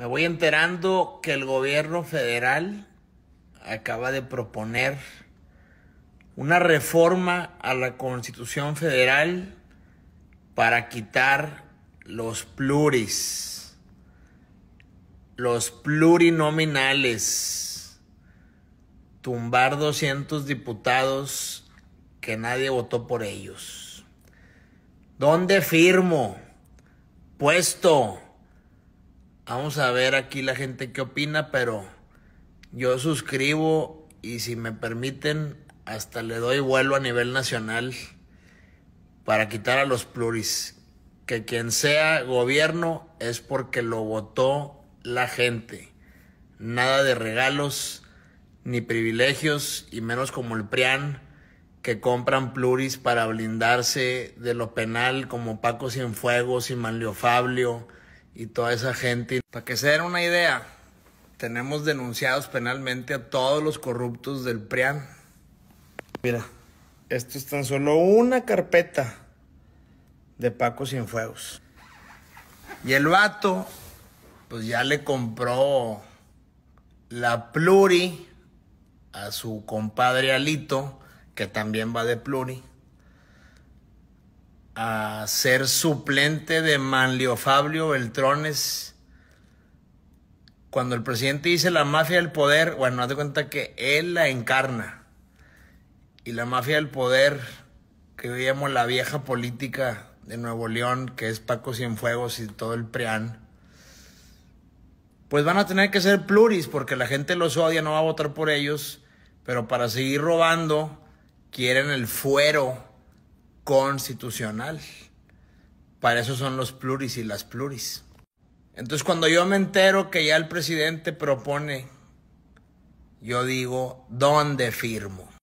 Me voy enterando que el gobierno federal acaba de proponer una reforma a la constitución federal para quitar los pluris, los plurinominales, tumbar 200 diputados que nadie votó por ellos. ¿Dónde firmo? Puesto Vamos a ver aquí la gente qué opina, pero yo suscribo y si me permiten, hasta le doy vuelo a nivel nacional para quitar a los pluris. Que quien sea gobierno es porque lo votó la gente. Nada de regalos, ni privilegios, y menos como el PRIAN, que compran pluris para blindarse de lo penal, como Paco Cienfuegos y Manlio Fablio y toda esa gente. Para que se den una idea, tenemos denunciados penalmente a todos los corruptos del PRIAN. Mira, esto es tan solo una carpeta de Paco Cienfuegos. Y el vato, pues ya le compró la pluri a su compadre Alito, que también va de pluri a ser suplente de Manlio Fabio Beltrones. Cuando el presidente dice la mafia del poder, bueno, haz de cuenta que él la encarna. Y la mafia del poder, que yo la vieja política de Nuevo León, que es Paco Cienfuegos y todo el PRIAN, pues van a tener que ser pluris porque la gente los odia, no va a votar por ellos, pero para seguir robando quieren el fuero constitucional. Para eso son los pluris y las pluris. Entonces cuando yo me entero que ya el presidente propone, yo digo, ¿dónde firmo?